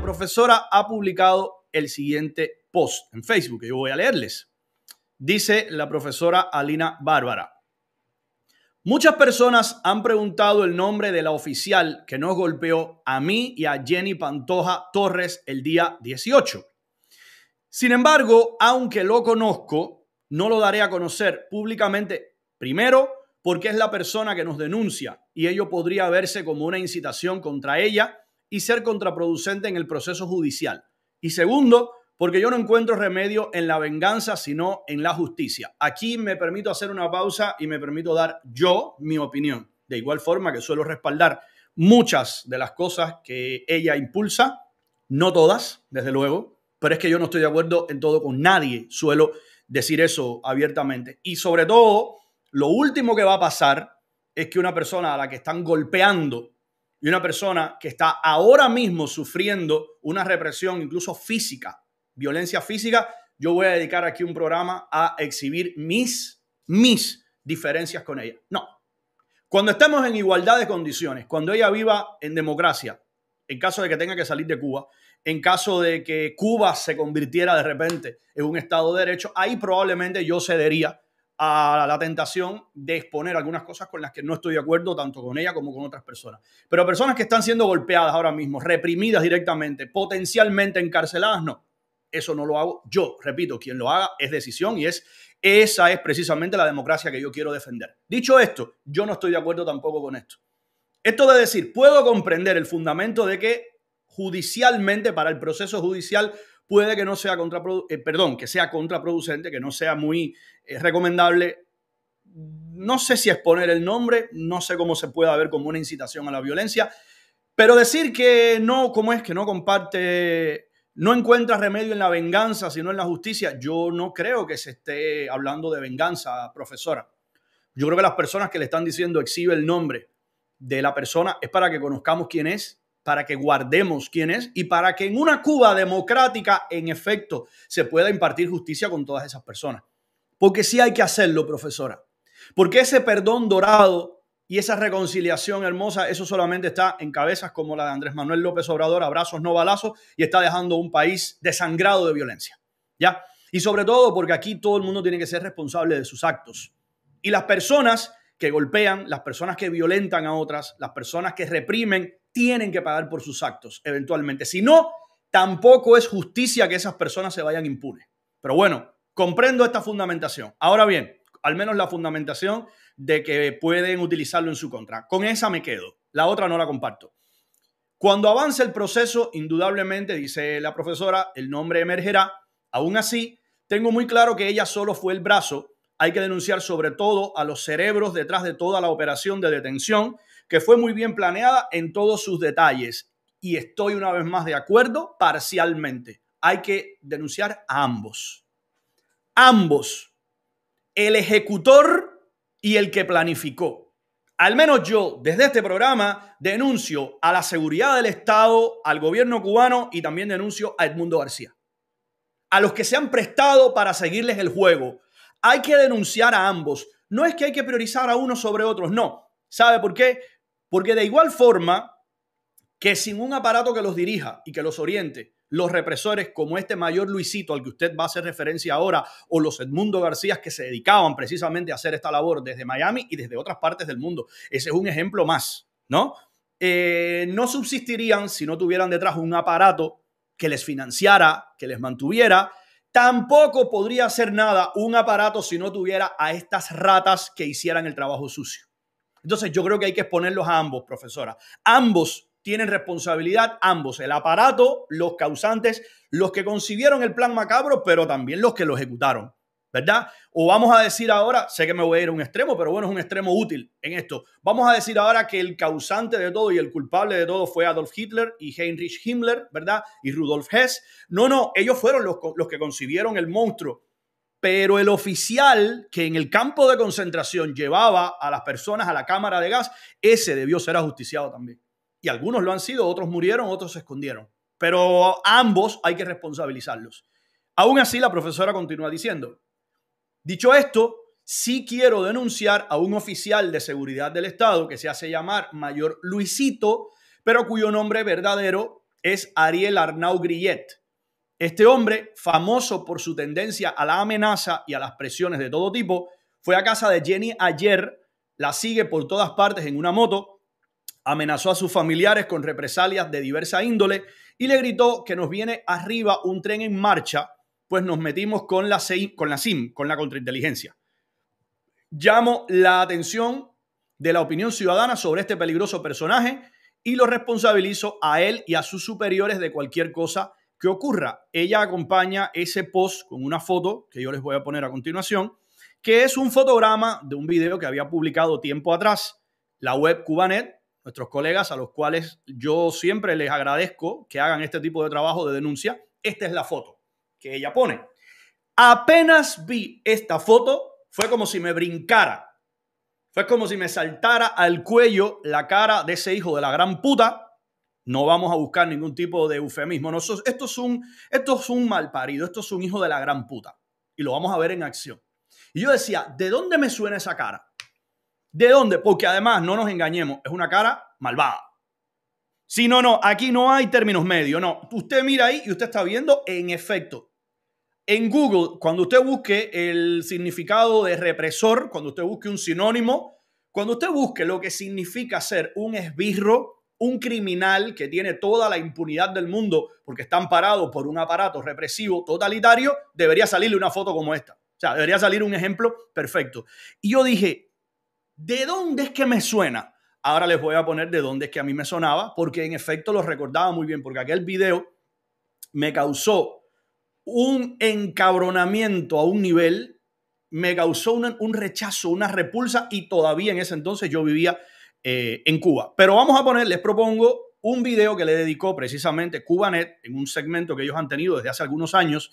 profesora ha publicado el siguiente post en Facebook, que yo voy a leerles. Dice la profesora Alina Bárbara. Muchas personas han preguntado el nombre de la oficial que nos golpeó a mí y a Jenny Pantoja Torres el día 18. Sin embargo, aunque lo conozco, no lo daré a conocer públicamente primero porque es la persona que nos denuncia y ello podría verse como una incitación contra ella y ser contraproducente en el proceso judicial. Y segundo, porque yo no encuentro remedio en la venganza, sino en la justicia. Aquí me permito hacer una pausa y me permito dar yo mi opinión, de igual forma que suelo respaldar muchas de las cosas que ella impulsa, no todas, desde luego, pero es que yo no estoy de acuerdo en todo con nadie, suelo decir eso abiertamente. Y sobre todo, lo último que va a pasar es que una persona a la que están golpeando y una persona que está ahora mismo sufriendo una represión incluso física, violencia física, yo voy a dedicar aquí un programa a exhibir mis, mis diferencias con ella. No. Cuando estemos en igualdad de condiciones, cuando ella viva en democracia, en caso de que tenga que salir de Cuba, en caso de que Cuba se convirtiera de repente en un Estado de Derecho, ahí probablemente yo cedería a la tentación de exponer algunas cosas con las que no estoy de acuerdo, tanto con ella como con otras personas. Pero personas que están siendo golpeadas ahora mismo, reprimidas directamente, potencialmente encarceladas, no. Eso no lo hago yo. Repito, quien lo haga es decisión y es esa es precisamente la democracia que yo quiero defender. Dicho esto, yo no estoy de acuerdo tampoco con esto. Esto de decir, puedo comprender el fundamento de que judicialmente, para el proceso judicial, puede que no sea contraproducente, eh, perdón, que sea contraproducente, que no sea muy eh, recomendable. No sé si exponer el nombre, no sé cómo se puede ver como una incitación a la violencia, pero decir que no, como es que no comparte, no encuentra remedio en la venganza, sino en la justicia, yo no creo que se esté hablando de venganza, profesora. Yo creo que las personas que le están diciendo exhibe el nombre de la persona es para que conozcamos quién es, para que guardemos quién es y para que en una Cuba democrática, en efecto, se pueda impartir justicia con todas esas personas. Porque sí hay que hacerlo, profesora. Porque ese perdón dorado y esa reconciliación hermosa, eso solamente está en cabezas como la de Andrés Manuel López Obrador, abrazos no balazos, y está dejando un país desangrado de violencia. ¿Ya? Y sobre todo porque aquí todo el mundo tiene que ser responsable de sus actos. Y las personas que golpean, las personas que violentan a otras, las personas que reprimen tienen que pagar por sus actos eventualmente. Si no, tampoco es justicia que esas personas se vayan impunes. Pero bueno, comprendo esta fundamentación. Ahora bien, al menos la fundamentación de que pueden utilizarlo en su contra. Con esa me quedo. La otra no la comparto. Cuando avance el proceso, indudablemente, dice la profesora, el nombre emergerá. Aún así, tengo muy claro que ella solo fue el brazo. Hay que denunciar sobre todo a los cerebros detrás de toda la operación de detención que fue muy bien planeada en todos sus detalles. Y estoy una vez más de acuerdo parcialmente. Hay que denunciar a ambos. Ambos. El ejecutor y el que planificó. Al menos yo, desde este programa, denuncio a la seguridad del Estado, al gobierno cubano y también denuncio a Edmundo García. A los que se han prestado para seguirles el juego. Hay que denunciar a ambos. No es que hay que priorizar a unos sobre otros, no. ¿Sabe por qué? Porque de igual forma que sin un aparato que los dirija y que los oriente, los represores como este mayor Luisito al que usted va a hacer referencia ahora o los Edmundo García que se dedicaban precisamente a hacer esta labor desde Miami y desde otras partes del mundo. Ese es un ejemplo más, ¿no? Eh, no subsistirían si no tuvieran detrás un aparato que les financiara, que les mantuviera. Tampoco podría hacer nada un aparato si no tuviera a estas ratas que hicieran el trabajo sucio. Entonces yo creo que hay que exponerlos a ambos, profesora. Ambos tienen responsabilidad, ambos, el aparato, los causantes, los que concibieron el plan macabro, pero también los que lo ejecutaron. ¿verdad? O vamos a decir ahora, sé que me voy a ir a un extremo, pero bueno, es un extremo útil en esto. Vamos a decir ahora que el causante de todo y el culpable de todo fue Adolf Hitler y Heinrich Himmler, ¿verdad? Y Rudolf Hess. No, no, ellos fueron los, que concibieron el monstruo pero el oficial que en el campo de concentración llevaba a las personas a la cámara de gas, ese debió ser ajusticiado también. Y algunos lo han sido, otros murieron, otros se escondieron. Pero ambos hay que responsabilizarlos. Aún así, la profesora continúa diciendo, dicho esto, sí quiero denunciar a un oficial de seguridad del Estado que se hace llamar Mayor Luisito, pero cuyo nombre verdadero es Ariel Arnau Grillet este hombre, famoso por su tendencia a la amenaza y a las presiones de todo tipo, fue a casa de Jenny ayer, la sigue por todas partes en una moto, amenazó a sus familiares con represalias de diversa índole y le gritó que nos viene arriba un tren en marcha, pues nos metimos con la, con la SIM, con la contrainteligencia. Llamo la atención de la opinión ciudadana sobre este peligroso personaje y lo responsabilizo a él y a sus superiores de cualquier cosa ¿Qué ocurra? Ella acompaña ese post con una foto que yo les voy a poner a continuación, que es un fotograma de un video que había publicado tiempo atrás la web Cubanet, nuestros colegas a los cuales yo siempre les agradezco que hagan este tipo de trabajo de denuncia. Esta es la foto que ella pone. Apenas vi esta foto, fue como si me brincara. Fue como si me saltara al cuello la cara de ese hijo de la gran puta no vamos a buscar ningún tipo de eufemismo. esto, es un, esto mal parido, esto es un hijo de la gran puta. Y lo vamos a ver en acción. Y yo decía, ¿de dónde me suena esa cara? ¿De dónde? Porque además, no nos engañemos, es una cara malvada. Si no, no, aquí no hay términos medios, no. Usted mira ahí y usted está viendo, en efecto, en Google, cuando usted busque el significado de represor, cuando usted busque un sinónimo, cuando usted busque lo que significa ser un esbirro, un criminal que tiene toda la impunidad del mundo porque está amparado por un aparato represivo totalitario, debería salirle una foto como esta. O sea, debería salir un ejemplo perfecto. Y yo dije, ¿de dónde es que me suena? Ahora les voy a poner de dónde es que a mí me sonaba, porque en efecto lo recordaba muy bien, porque aquel video me causó un encabronamiento a un nivel, me causó un, un rechazo, una repulsa, y todavía en ese entonces yo vivía eh, en Cuba. Pero vamos a poner, les propongo un video que le dedicó precisamente CubaNet en un segmento que ellos han tenido desde hace algunos años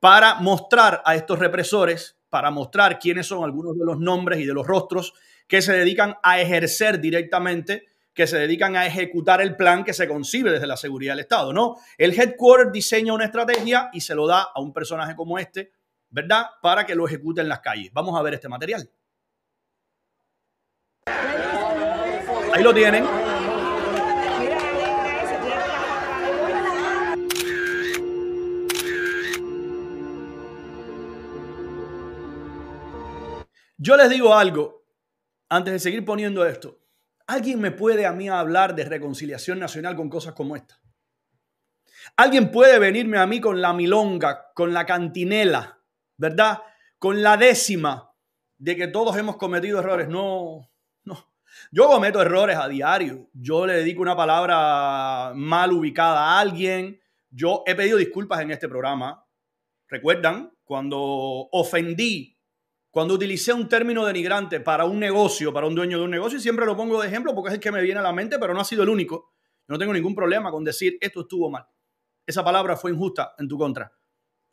para mostrar a estos represores, para mostrar quiénes son algunos de los nombres y de los rostros que se dedican a ejercer directamente que se dedican a ejecutar el plan que se concibe desde la seguridad del Estado. No, el headquarter diseña una estrategia y se lo da a un personaje como este, ¿verdad? Para que lo ejecute en las calles. Vamos a ver este material. Ahí lo tienen. Yo les digo algo, antes de seguir poniendo esto, ¿alguien me puede a mí hablar de reconciliación nacional con cosas como esta? ¿Alguien puede venirme a mí con la milonga, con la cantinela, ¿verdad? Con la décima de que todos hemos cometido errores. No, yo cometo errores a diario. Yo le dedico una palabra mal ubicada a alguien. Yo he pedido disculpas en este programa. ¿Recuerdan? Cuando ofendí, cuando utilicé un término denigrante para un negocio, para un dueño de un negocio, y siempre lo pongo de ejemplo porque es el que me viene a la mente, pero no ha sido el único. No tengo ningún problema con decir esto estuvo mal. Esa palabra fue injusta en tu contra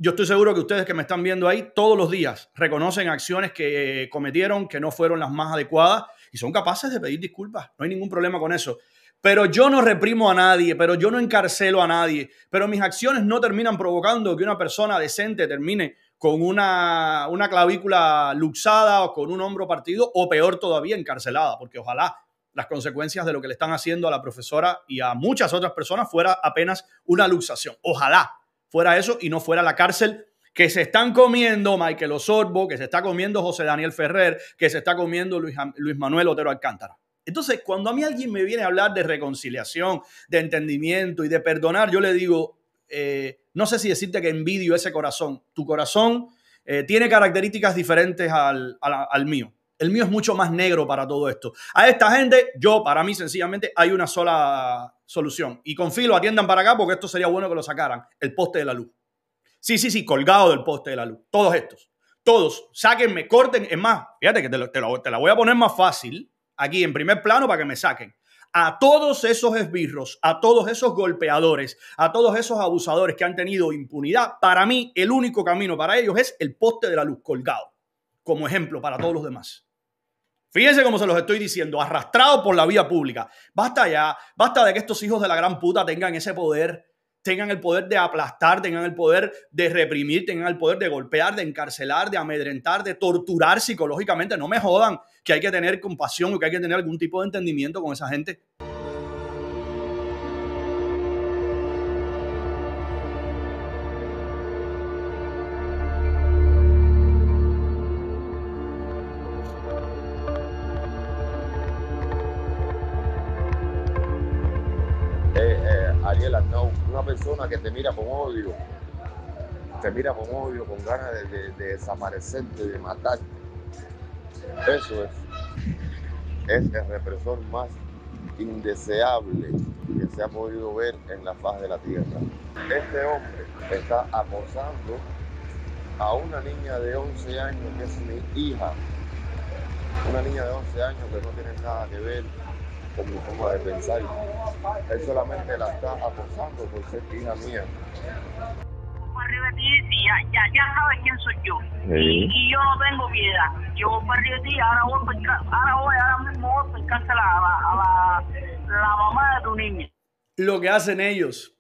yo estoy seguro que ustedes que me están viendo ahí todos los días reconocen acciones que eh, cometieron que no fueron las más adecuadas y son capaces de pedir disculpas. No hay ningún problema con eso. Pero yo no reprimo a nadie, pero yo no encarcelo a nadie, pero mis acciones no terminan provocando que una persona decente termine con una, clavícula luxada o con un hombro partido o peor todavía encarcelada, porque ojalá las consecuencias de lo que le están haciendo a la profesora y a muchas otras personas fuera apenas una luxación. Ojalá, fuera eso y no fuera la cárcel que se están comiendo Michael Osorbo, que se está comiendo José Daniel Ferrer, que se está comiendo Luis, Manuel Otero Alcántara. Entonces, cuando a mí alguien me viene a hablar de reconciliación, de entendimiento y de perdonar, yo le digo, eh, no sé si decirte que envidio ese corazón. Tu corazón eh, tiene características diferentes al, al mío. El mío es mucho más negro para todo esto. A esta gente, yo, para mí, sencillamente, hay una sola solución. Y confío, lo atiendan para acá porque esto sería bueno que lo sacaran. El poste de la luz. Sí, sí, sí, colgado del poste de la luz. Todos estos. Todos. Sáquenme, corten. Es más, fíjate que te, te la voy a poner más fácil aquí en primer plano para que me saquen a todos esos esbirros, a todos esos golpeadores, a todos esos abusadores que han tenido impunidad, para mí el único camino para ellos es el poste de la luz colgado como ejemplo para todos los demás. Fíjense cómo se los estoy diciendo, arrastrado por la vía pública. Basta ya, basta de que estos hijos de la gran puta tengan ese poder, tengan el poder de aplastar, tengan el poder de reprimir, tengan el poder de golpear, de encarcelar, de amedrentar, de torturar psicológicamente. No me jodan que hay que tener compasión o que hay que tener algún tipo de entendimiento con esa gente. una persona que te mira con odio, te mira con odio, con ganas de, de, de desaparecerte, de matarte. Eso es. Es el represor más indeseable que se ha podido ver en la faz de la tierra. Este hombre está acosando a una niña de 11 años que es mi hija. Una niña de 11 años que no tiene nada que ver con mi forma de pensar. Él solamente la está acosando por ser hija mía. Yo ya, ya, ya sabes quién soy yo. Y, yo no tengo piedad. Yo perdí ya ahora voy, ahora voy, ahora mismo a encarcelar a, a, la, la mamá de tu niña. Lo que hacen ellos.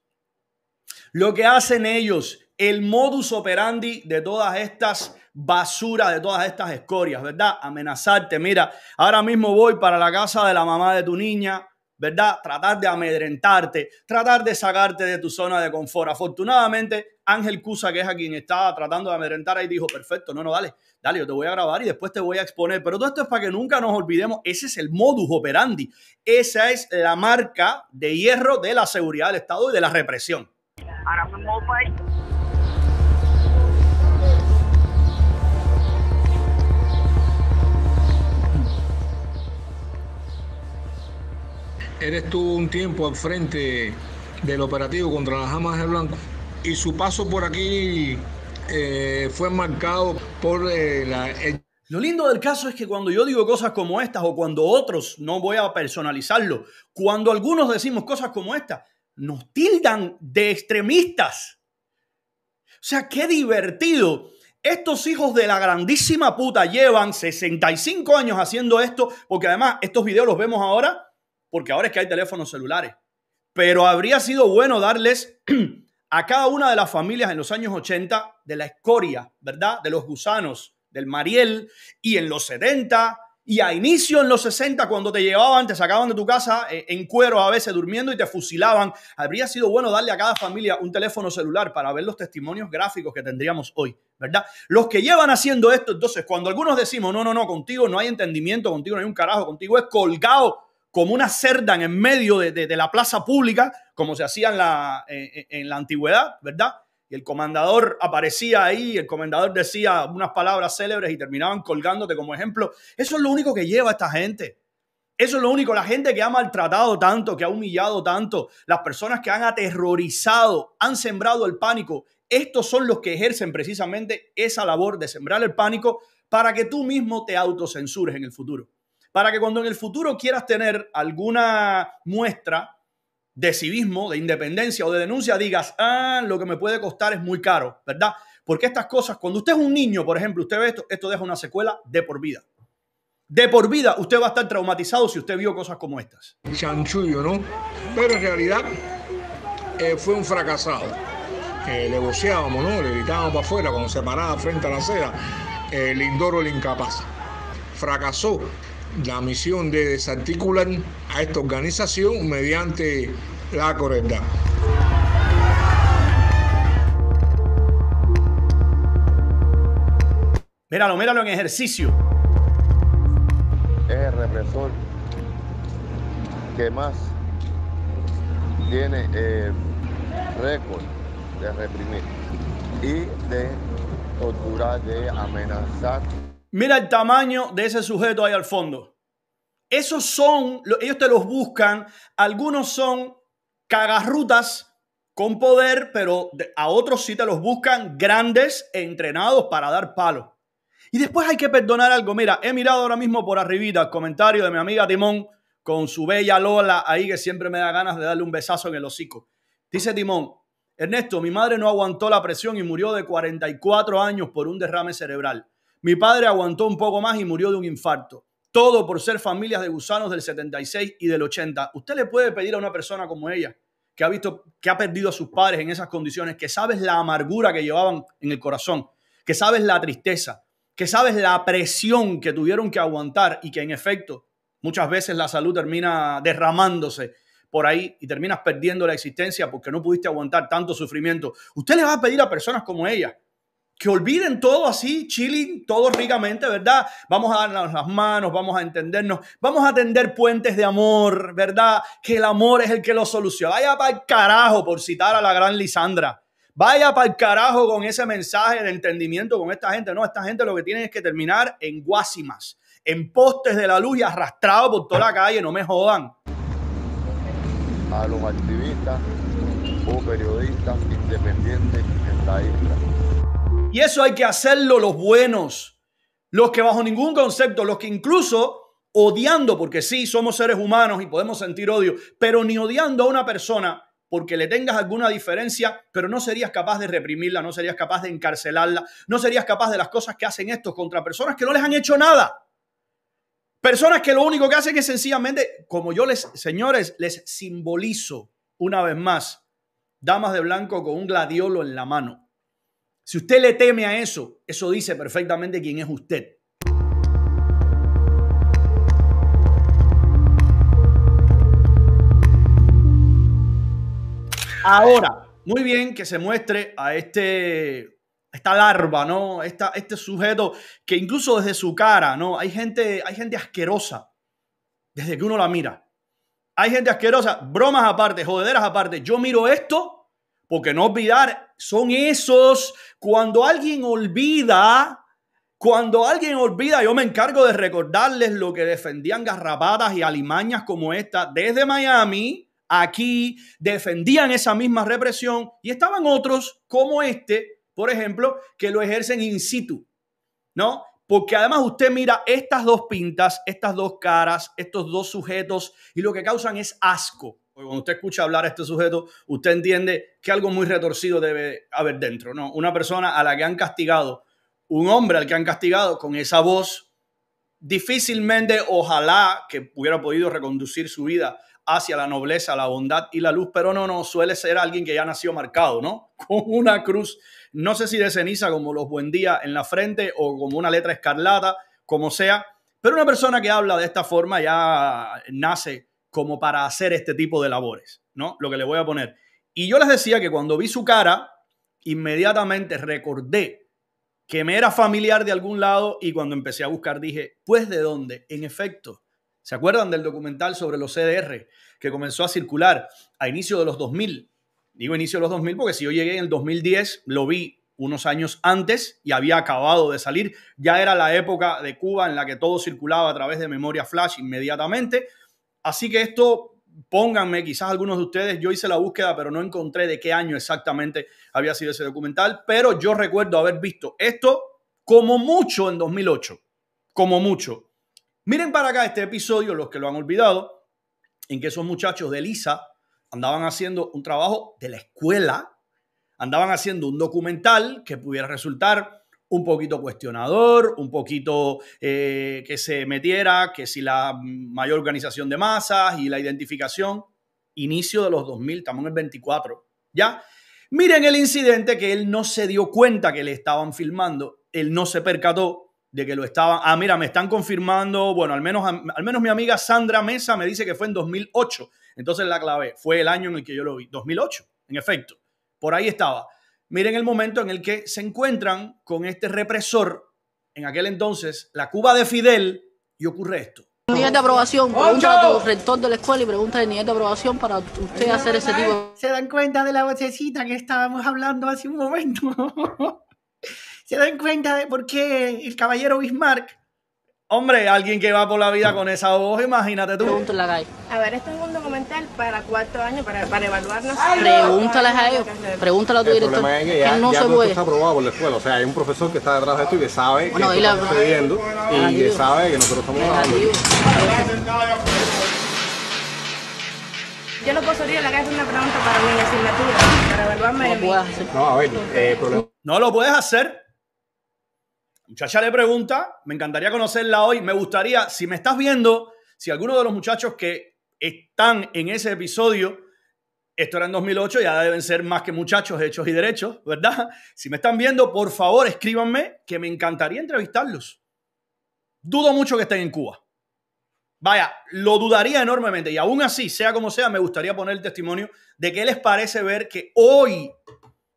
Lo que hacen ellos el modus operandi de todas estas basuras, de todas estas escorias, ¿verdad? Amenazarte, mira, ahora mismo voy para la casa de la mamá de tu niña, ¿verdad? Tratar de amedrentarte, tratar de sacarte de tu zona de confort. Afortunadamente, Ángel Cusa, que es a quien estaba tratando de amedrentar, ahí dijo, perfecto, no, no, dale, dale, yo te voy a grabar y después te voy a exponer. Pero todo esto es para que nunca nos olvidemos, ese es el modus operandi, esa es la marca de hierro de la seguridad del Estado y de la represión. Ahora él estuvo un tiempo al frente del operativo contra las Hamas de Blanco y su paso por aquí eh, fue marcado por eh, la... Lo lindo del caso es que cuando yo digo cosas como estas o cuando otros, no voy a personalizarlo, cuando algunos decimos cosas como estas, nos tildan de extremistas. O sea, qué divertido. Estos hijos de la grandísima puta llevan 65 años haciendo esto, porque además estos videos los vemos ahora porque ahora es que hay teléfonos celulares. Pero habría sido bueno darles a cada una de las familias en los años 80 de la escoria, ¿verdad? De los gusanos, del Mariel, y en los 70, y a inicio en los 60, cuando te llevaban, te sacaban de tu casa eh, en cuero a veces durmiendo y te fusilaban, habría sido bueno darle a cada familia un teléfono celular para ver los testimonios gráficos que tendríamos hoy, ¿verdad? Los que llevan haciendo esto, entonces, cuando algunos decimos, no, no, no, contigo no hay entendimiento, contigo no hay un carajo, contigo es colgado como una cerda en medio de, la plaza pública, como se hacía en la, en la antigüedad, ¿verdad? Y el comandador aparecía ahí, el comandador decía unas palabras célebres y terminaban colgándote como ejemplo. Eso es lo único que lleva a esta gente. Eso es lo único, la gente que ha maltratado tanto, que ha humillado tanto, las personas que han aterrorizado, han sembrado el pánico. Estos son los que ejercen precisamente esa labor de sembrar el pánico para que tú mismo te autocensures en el futuro para que cuando en el futuro quieras tener alguna muestra de civismo, de independencia o de denuncia, digas, ah, lo que me puede costar es muy caro, ¿verdad? Porque estas cosas, cuando usted es un niño, por ejemplo, usted ve esto, esto deja una secuela de por vida. De por vida usted va a estar traumatizado si usted vio cosas como estas. Chanchullo, ¿no? Pero en realidad eh, fue un fracasado. Eh, le ¿no? Le gritábamos para afuera cuando se paraba frente a la seda eh, el Lindoro el incapaz. Fracasó la misión de desarticular a esta organización mediante la correcta. Míralo, míralo en ejercicio. Es el represor que más tiene eh, récord de reprimir y de torturar, de amenazar Mira el tamaño de ese sujeto ahí al fondo. Esos son, ellos te los buscan. Algunos son cagarrutas con poder, pero a otros sí te los buscan grandes entrenados para dar palo. Y después hay que perdonar algo. Mira, he mirado ahora mismo por arribita el comentario de mi amiga Timón con su bella Lola ahí que siempre me da ganas de darle un besazo en el hocico. Dice Timón, Ernesto, mi madre no aguantó la presión y murió de 44 años por un derrame cerebral. Mi padre aguantó un poco más y murió de un infarto. Todo por ser familias de gusanos del 76 y del 80. Usted le puede pedir a una persona como ella, que ha visto, que ha perdido a sus padres en esas condiciones, que sabes la amargura que llevaban en el corazón, que sabes la tristeza, que sabes la presión que tuvieron que aguantar y que en efecto muchas veces la salud termina derramándose por ahí y terminas perdiendo la existencia porque no pudiste aguantar tanto sufrimiento. Usted le va a pedir a personas como ella que olviden todo así, chilling, todo ricamente, ¿verdad? Vamos a darnos las manos, vamos a entendernos, vamos a tender puentes de amor, ¿verdad? Que el amor es el que lo soluciona. Vaya para el carajo, por citar a la gran Lisandra. Vaya para el carajo con ese mensaje de entendimiento con esta gente. No, esta gente lo que tiene es que terminar en guásimas, en postes de la luz y arrastrado por toda la calle, no me jodan. A los activistas o periodistas independientes en la isla y eso hay que hacerlo los buenos, los que bajo ningún concepto, los que incluso odiando, porque sí, somos seres humanos y podemos sentir odio, pero ni odiando a una persona porque le tengas alguna diferencia, pero no serías capaz de reprimirla, no serías capaz de encarcelarla, no serías capaz de las cosas que hacen estos contra personas que no les han hecho nada. Personas que lo único que hacen es sencillamente, como yo les, señores, les simbolizo una vez más, damas de blanco con un gladiolo en la mano. Si usted le teme a eso, eso dice perfectamente quién es usted. Ahora, muy bien que se muestre a este esta larva, ¿no? Esta, este sujeto que incluso desde su cara, ¿no? Hay gente, hay gente asquerosa desde que uno la mira. Hay gente asquerosa, bromas aparte, jodederas aparte. Yo miro esto porque no olvidar, son esos, cuando alguien olvida, cuando alguien olvida, yo me encargo de recordarles lo que defendían garrapatas y alimañas como esta desde Miami, aquí, defendían esa misma represión y estaban otros como este, por ejemplo, que lo ejercen in situ, ¿no? Porque además usted mira estas dos pintas, estas dos caras, estos dos sujetos y lo que causan es asco cuando usted escucha hablar a este sujeto, usted entiende que algo muy retorcido debe haber dentro, ¿no? Una persona a la que han castigado, un hombre al que han castigado con esa voz, difícilmente, ojalá que hubiera podido reconducir su vida hacia la nobleza, la bondad y la luz, pero no, no, suele ser alguien que ya nació marcado, ¿no? Con una cruz, no sé si de ceniza como los buen días en la frente o como una letra escarlata, como sea, pero una persona que habla de esta forma ya nace como para hacer este tipo de labores, ¿no? Lo que le voy a poner. Y yo les decía que cuando vi su cara, inmediatamente recordé que me era familiar de algún lado y cuando empecé a buscar dije, pues de dónde, en efecto. ¿Se acuerdan del documental sobre los CDR que comenzó a circular a inicio de los 2000? Digo inicio de los 2000 porque si yo llegué en el 2010, lo vi unos años antes y había acabado de salir. Ya era la época de Cuba en la que todo circulaba a través de memoria flash inmediatamente. Así que esto, pónganme, quizás algunos de ustedes, yo hice la búsqueda, pero no encontré de qué año exactamente había sido ese documental, pero yo recuerdo haber visto esto como mucho en 2008, como mucho. Miren para acá este episodio, los que lo han olvidado, en que esos muchachos de Lisa andaban haciendo un trabajo de la escuela, andaban haciendo un documental que pudiera resultar un poquito cuestionador, un poquito eh, que se metiera, que si la mayor organización de masas y la identificación, inicio de los 2000, estamos en el 24, ¿ya? Miren el incidente que él no se dio cuenta que le estaban filmando, él no se percató de que lo estaban, ah, mira, me están confirmando, bueno, al menos, al menos mi amiga Sandra Mesa me dice que fue en 2008, entonces la clave fue el año en el que yo lo vi, 2008, en efecto, por ahí estaba. Miren el momento en el que se encuentran con este represor, en aquel entonces, la Cuba de Fidel, y ocurre esto. Nivel de aprobación, Un a tu rector de la escuela y pregunta de nivel de aprobación para usted hacer ese tipo. ¿Se dan cuenta de la vocecita que estábamos hablando hace un momento? ¿Se dan cuenta de por qué el caballero Bismarck Hombre, alguien que va por la vida mm. con esa voz, imagínate tú. en la A ver, esto es un para cuatro años, para, para evaluarnos. Pregúntales a ellos, pregúntale a tu el Problema es que ya, no ya se puede. está aprobado por la escuela, o sea, hay un profesor que está detrás de esto y que sabe bueno, que está sucediendo y que sabe que nosotros estamos hablando. Yo no puedo salir a la casa una pregunta para mi asignatura, para evaluarme. No, puedes no a ver, eh, no lo puedes hacer. Muchacha le pregunta, me encantaría conocerla hoy, me gustaría, si me estás viendo, si alguno de los muchachos que están en ese episodio. Esto era en 2008, ya deben ser más que muchachos, hechos y derechos, ¿verdad? Si me están viendo, por favor, escríbanme, que me encantaría entrevistarlos. Dudo mucho que estén en Cuba. Vaya, lo dudaría enormemente y aún así, sea como sea, me gustaría poner el testimonio de qué les parece ver que hoy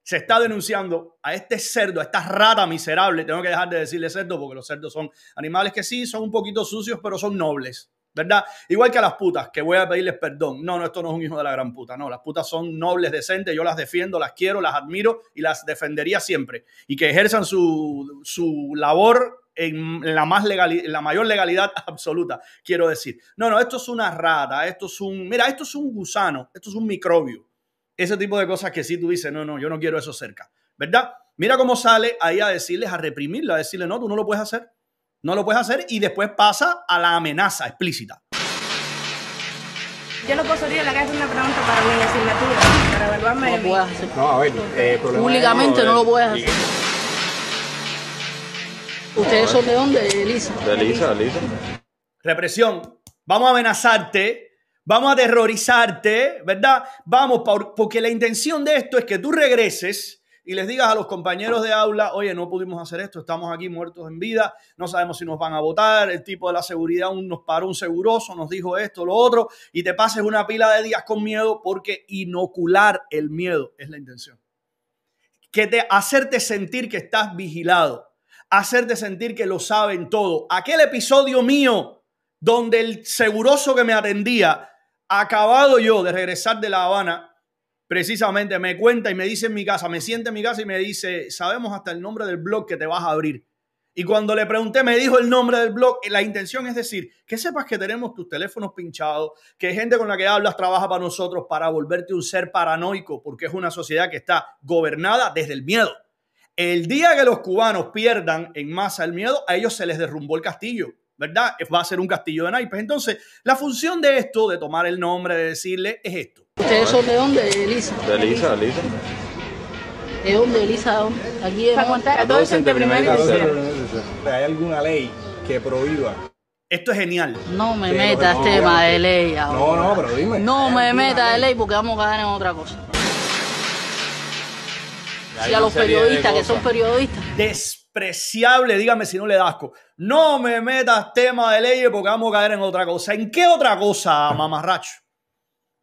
se está denunciando a este cerdo, a esta rata miserable. Tengo que dejar de decirle cerdo porque los cerdos son animales que sí, son un poquito sucios, pero son nobles. ¿verdad? Igual que a las putas, que voy a pedirles perdón. No, no, esto no es un hijo de la gran puta. No, las putas son nobles, decentes, yo las defiendo, las quiero, las admiro y las defendería siempre. Y que ejerzan su, labor en la, más mayor legalidad absoluta, quiero decir. No, no, esto es una rata, esto es un, mira, esto es un gusano, esto es un microbio. Ese tipo de cosas que sí tú dices, no, no, yo no quiero eso cerca, ¿verdad? Mira cómo sale ahí a decirles, a reprimirla, a decirle, no, tú no lo puedes hacer. No lo puedes hacer y después pasa a la amenaza explícita. Yo no puedo salir a la calle una pregunta para mi asignatura, para evaluarme. No lo puedes hacer. No, a ver, eh, Públicamente no, lo puedes hacer. ¿Ustedes son de dónde, Elisa? De Elisa, Elisa. Represión. Vamos a amenazarte. Vamos a terrorizarte, ¿verdad? Vamos, porque la intención de esto es que tú regreses y les digas a los compañeros de aula, oye, no pudimos hacer esto, estamos aquí muertos en vida, no sabemos si nos van a votar, el tipo de la seguridad nos paró un seguroso, nos dijo esto, lo otro, y te pases una pila de días con miedo porque inocular el miedo es la intención. Que te, hacerte sentir que estás vigilado, hacerte sentir que lo saben todo. Aquel episodio mío donde el seguroso que me atendía, acabado yo de regresar de La Habana, Precisamente me cuenta y me dice en mi casa, me siente en mi casa y me dice, sabemos hasta el nombre del blog que te vas a abrir. Y cuando le pregunté, me dijo el nombre del blog. La intención es decir, que sepas que tenemos tus teléfonos pinchados, que gente con la que hablas trabaja para nosotros para volverte un ser paranoico, porque es una sociedad que está gobernada desde el miedo. El día que los cubanos pierdan en masa el miedo, a ellos se les derrumbó el castillo. ¿verdad? Va a ser un castillo de naipes. Entonces, la función de esto, de tomar el nombre, de decirle, es esto. ¿Ustedes son de dónde? De Elisa. De Elisa, Elisa. ¿De dónde, Elisa? ¿Dónde? Aquí es. y primero ¿Hay alguna ley que prohíba? Esto es genial. No me metas este tema de ley ahora. No, no, pero dime. No me metas de ley porque vamos a ganar en otra cosa. Y a los periodistas que son periodistas. Después dígame si no le da asco. No me metas tema de ley porque vamos a caer en otra cosa. ¿En qué otra cosa, mamarracho?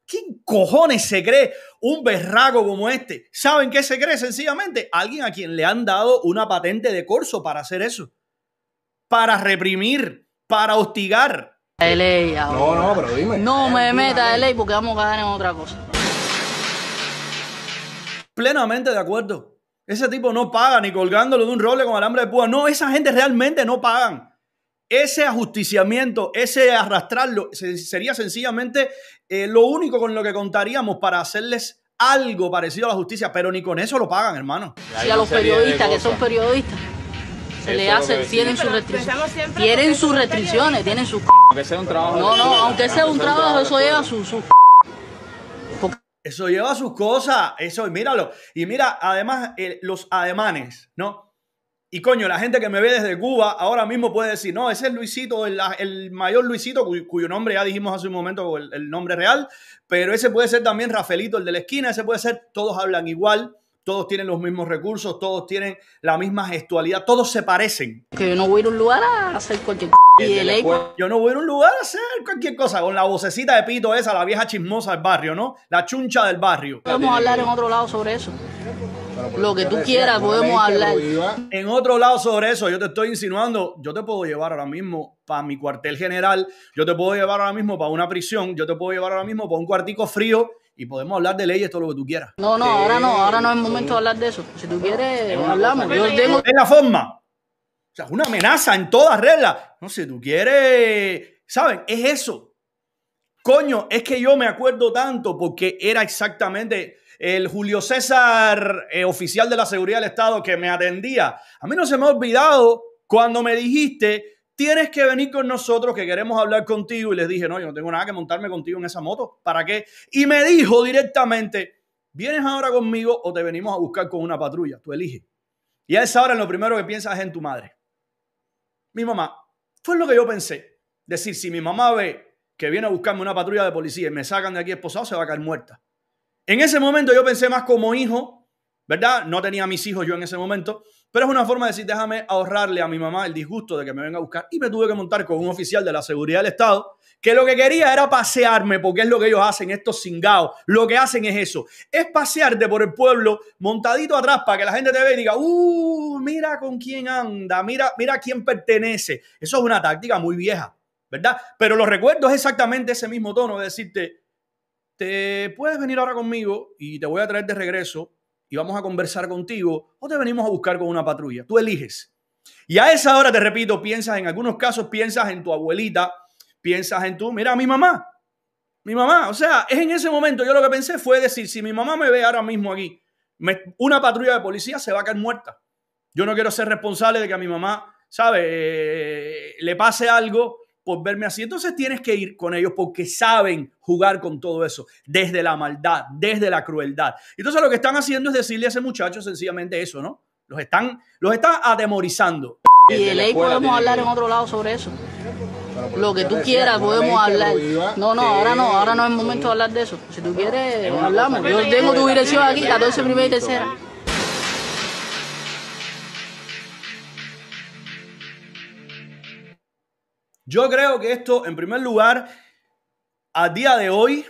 ¿Quién cojones se cree un berraco como este? ¿Saben qué se cree? Sencillamente, alguien a quien le han dado una patente de corso para hacer eso. Para reprimir, para hostigar. No, no, pero dime. No me meta de ley porque vamos a caer en otra cosa. Plenamente de acuerdo. Ese tipo no paga ni colgándolo de un roble con alambre de púa. No, esa gente realmente no pagan. Ese ajusticiamiento, ese arrastrarlo, sería sencillamente eh, lo único con lo que contaríamos para hacerles algo parecido a la justicia, pero ni con eso lo pagan, hermano. Si a los periodistas que son periodistas se le hace, tienen sus restricciones, tienen sus restricciones, tienen sus... Aunque sea un trabajo, no, no, aunque sea un trabajo, eso llega su, su eso lleva sus cosas, eso, míralo. Y mira, además, eh, los ademanes, ¿no? Y coño, la gente que me ve desde Cuba ahora mismo puede decir, no, ese es Luisito, el, el mayor Luisito, cuyo, nombre ya dijimos hace un momento el, el nombre real, pero ese puede ser también Rafaelito, el de la esquina, ese puede ser, todos hablan igual, todos tienen los mismos recursos, todos tienen la misma gestualidad, todos se parecen. Que yo no voy a ir a un lugar a hacer cualquier y el eco. Yo no voy a ir a un lugar a hacer cualquier cosa, con la vocecita de pito esa, la vieja chismosa del barrio, ¿no? La chuncha del barrio. Podemos hablar en otro lado sobre eso. Lo que tú quieras, podemos hablar. En otro lado sobre eso, yo te estoy insinuando, yo te puedo llevar ahora mismo para mi cuartel general, yo te puedo llevar ahora mismo para una prisión, yo te puedo llevar ahora mismo para un cuartico frío y podemos hablar de leyes, todo lo que tú quieras. No, no, ahora no, ahora no es momento de hablar de eso. Si tú quieres, hablamos. Es la forma. O sea, una amenaza en todas reglas. No, si tú quieres, ¿saben? Es eso. Coño, es que yo me acuerdo tanto porque era exactamente el Julio César, eh, oficial de la Seguridad del Estado, que me atendía. A mí no se me ha olvidado cuando me dijiste tienes que venir con nosotros que queremos hablar contigo. Y les dije, no, yo no tengo nada que montarme contigo en esa moto. ¿Para qué? Y me dijo directamente, ¿vienes ahora conmigo o te venimos a buscar con una patrulla? Tú eliges. Y a esa hora lo primero que piensas es en tu madre. Mi mamá. Fue lo que yo pensé. Decir, si mi mamá ve que viene a buscarme una patrulla de policía y me sacan de aquí esposado, se va a caer muerta. En ese momento yo pensé más como hijo, ¿verdad? No tenía mis hijos yo en ese momento. Pero es una forma de decir, déjame ahorrarle a mi mamá el disgusto de que me venga a buscar. Y me tuve que montar con un oficial de la seguridad del Estado que lo que quería era pasearme, porque es lo que ellos hacen, estos cingados. Lo que hacen es eso, es pasearte por el pueblo montadito atrás para que la gente te vea y diga, uh, mira con quién anda, mira, mira a quién pertenece. Eso es una táctica muy vieja, ¿verdad? Pero los recuerdos es exactamente ese mismo tono de decirte, te puedes venir ahora conmigo y te voy a traer de regreso y vamos a conversar contigo o te venimos a buscar con una patrulla. Tú eliges. Y a esa hora, te repito, piensas en algunos casos, piensas en tu abuelita, piensas en tu, mira, mi mamá, mi mamá. O sea, es en ese momento yo lo que pensé fue decir, si mi mamá me ve ahora mismo aquí, una patrulla de policía se va a caer muerta. Yo no quiero ser responsable de que a mi mamá, ¿sabe? Eh, le pase algo por verme así. Entonces tienes que ir con ellos porque saben jugar con todo eso, desde la maldad, desde la crueldad. Entonces lo que están haciendo es decirle a ese muchacho sencillamente eso, ¿no? Los están, los están atemorizando. Y de ley podemos hablar en otro lado sobre eso. Lo que tú quieras podemos hablar. No, no, ahora no, ahora no es momento de hablar de eso. Si tú quieres, hablamos. Yo tengo tu dirección aquí, 14 primera y tercera. Yo creo que esto, en primer lugar, a día de hoy,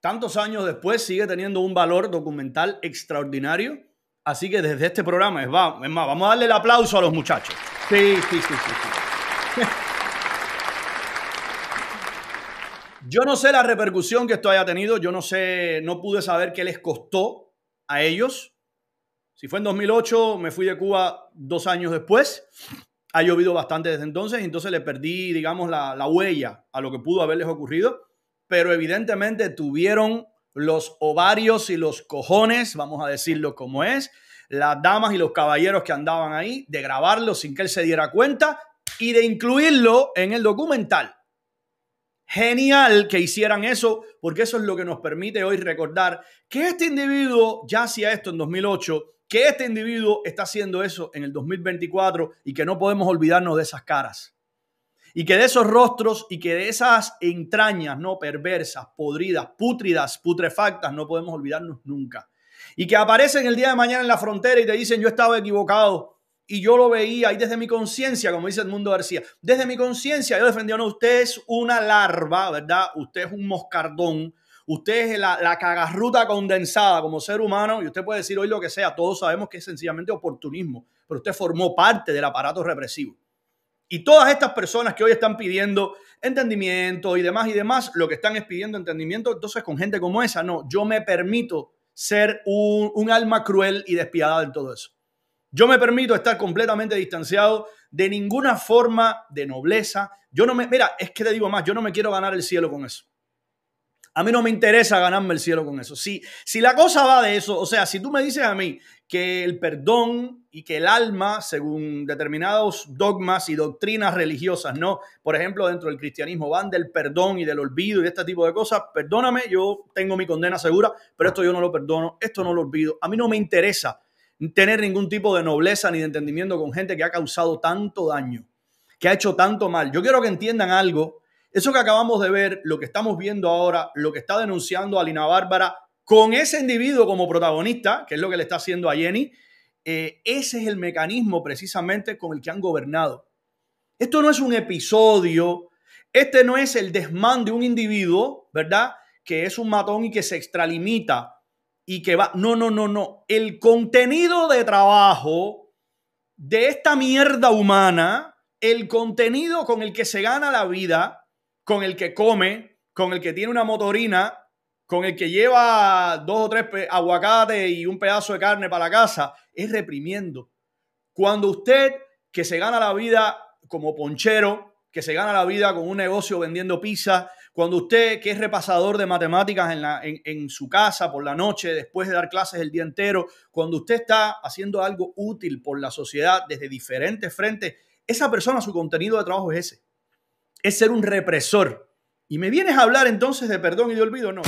tantos años después, sigue teniendo un valor documental extraordinario. Así que desde este programa, es, más, vamos a darle el aplauso a los muchachos. Sí, sí, sí, sí. sí. Yo no sé la repercusión que esto haya tenido, yo no sé, no pude saber qué les costó a ellos. Si fue en 2008, me fui de Cuba dos años después ha llovido bastante desde entonces, entonces le perdí, digamos, la, la huella a lo que pudo haberles ocurrido, pero evidentemente tuvieron los ovarios y los cojones, vamos a decirlo como es, las damas y los caballeros que andaban ahí, de grabarlo sin que él se diera cuenta y de incluirlo en el documental. Genial que hicieran eso, porque eso es lo que nos permite hoy recordar que este individuo ya hacía esto en 2008 que este individuo está haciendo eso en el 2024 y que no podemos olvidarnos de esas caras. Y que de esos rostros y que de esas entrañas no perversas, podridas, pútridas, putrefactas, no podemos olvidarnos nunca. Y que aparecen el día de mañana en la frontera y te dicen yo estaba equivocado y yo lo veía y desde mi conciencia, como dice Edmundo García, desde mi conciencia yo defendía, a usted una larva, ¿verdad? Usted es un moscardón, Usted es la, la cagarruta condensada como ser humano y usted puede decir hoy lo que sea. Todos sabemos que es sencillamente oportunismo, pero usted formó parte del aparato represivo. Y todas estas personas que hoy están pidiendo entendimiento y demás y demás, lo que están es pidiendo entendimiento, entonces con gente como esa, no, yo me permito ser un, un alma cruel y despiadada en todo eso. Yo me permito estar completamente distanciado de ninguna forma de nobleza. Yo no me, mira, es que te digo más, yo no me quiero ganar el cielo con eso. A mí no me interesa ganarme el cielo con eso. Si, si la cosa va de eso, o sea, si tú me dices a mí que el perdón y que el alma, según determinados dogmas y doctrinas religiosas, ¿no? Por ejemplo, dentro del cristianismo van del perdón y del olvido y este tipo de cosas. Perdóname, yo tengo mi condena segura, pero esto yo no lo perdono, esto no lo olvido. A mí no me interesa tener ningún tipo de nobleza ni de entendimiento con gente que ha causado tanto daño, que ha hecho tanto mal. Yo quiero que entiendan algo eso que acabamos de ver, lo que estamos viendo ahora, lo que está denunciando Alina Bárbara con ese individuo como protagonista, que es lo que le está haciendo a Jenny, eh, ese es el mecanismo precisamente con el que han gobernado. Esto no es un episodio, este no es el desmán de un individuo, ¿verdad? Que es un matón y que se extralimita y que va... No, no, no, no. El contenido de trabajo de esta mierda humana, el contenido con el que se gana la vida, con el que come, con el que tiene una motorina, con el que lleva dos o tres aguacates y un pedazo de carne para la casa, es reprimiendo. Cuando usted que se gana la vida como ponchero, que se gana la vida con un negocio vendiendo pizza, cuando usted que es repasador de matemáticas en, en su casa por la noche, después de dar clases el día entero, cuando usted está haciendo algo útil por la sociedad desde diferentes frentes, esa persona, su contenido de trabajo es ese es ser un represor. Y me vienes a hablar entonces de perdón y de olvido, no.